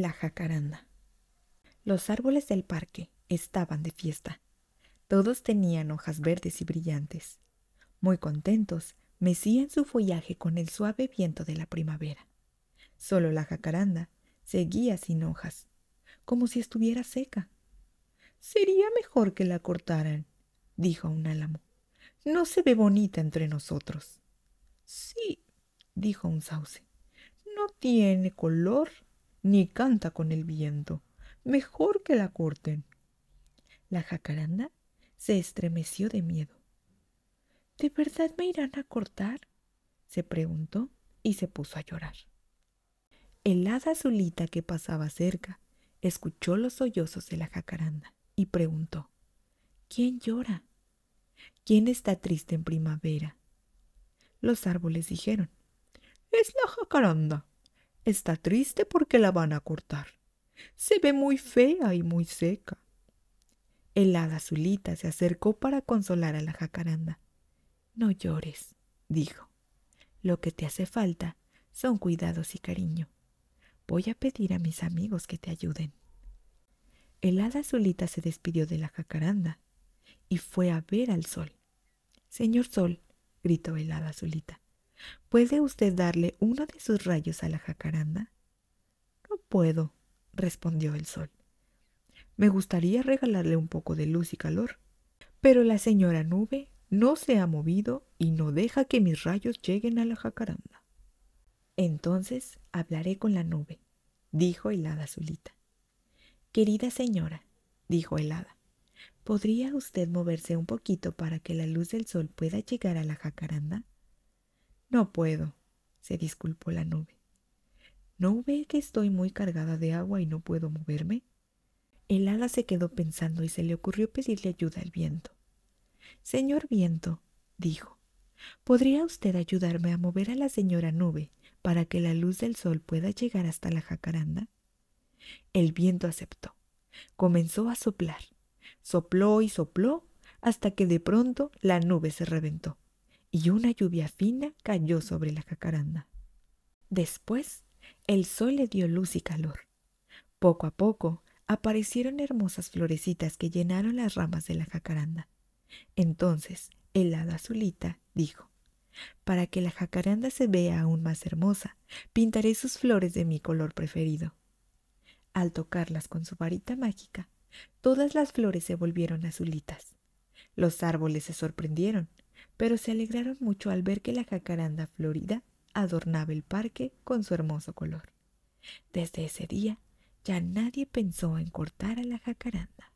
la jacaranda. Los árboles del parque estaban de fiesta. Todos tenían hojas verdes y brillantes. Muy contentos, mecían su follaje con el suave viento de la primavera. Solo la jacaranda seguía sin hojas, como si estuviera seca. Sería mejor que la cortaran, dijo un álamo. No se ve bonita entre nosotros. Sí, dijo un sauce. No tiene color ni canta con el viento. Mejor que la corten. La jacaranda se estremeció de miedo. ¿De verdad me irán a cortar? se preguntó y se puso a llorar. El hada azulita que pasaba cerca escuchó los sollozos de la jacaranda y preguntó ¿Quién llora? ¿Quién está triste en primavera? Los árboles dijeron Es la jacaranda. Está triste porque la van a cortar. Se ve muy fea y muy seca. El hada azulita se acercó para consolar a la jacaranda. No llores, dijo. Lo que te hace falta son cuidados y cariño. Voy a pedir a mis amigos que te ayuden. El hada azulita se despidió de la jacaranda y fue a ver al sol. Señor sol, gritó el hada azulita, ¿Puede usted darle uno de sus rayos a la jacaranda? No puedo, respondió el sol. Me gustaría regalarle un poco de luz y calor, pero la señora nube no se ha movido y no deja que mis rayos lleguen a la jacaranda. Entonces hablaré con la nube, dijo el hada azulita. Querida señora, dijo el hada, ¿podría usted moverse un poquito para que la luz del sol pueda llegar a la jacaranda? No puedo, se disculpó la nube. ¿No ve que estoy muy cargada de agua y no puedo moverme? El ala se quedó pensando y se le ocurrió pedirle ayuda al viento. Señor viento, dijo, ¿podría usted ayudarme a mover a la señora nube para que la luz del sol pueda llegar hasta la jacaranda? El viento aceptó. Comenzó a soplar. Sopló y sopló hasta que de pronto la nube se reventó y una lluvia fina cayó sobre la jacaranda. Después, el sol le dio luz y calor. Poco a poco aparecieron hermosas florecitas que llenaron las ramas de la jacaranda. Entonces, el hada azulita dijo, Para que la jacaranda se vea aún más hermosa, pintaré sus flores de mi color preferido. Al tocarlas con su varita mágica, todas las flores se volvieron azulitas. Los árboles se sorprendieron pero se alegraron mucho al ver que la jacaranda florida adornaba el parque con su hermoso color. Desde ese día ya nadie pensó en cortar a la jacaranda.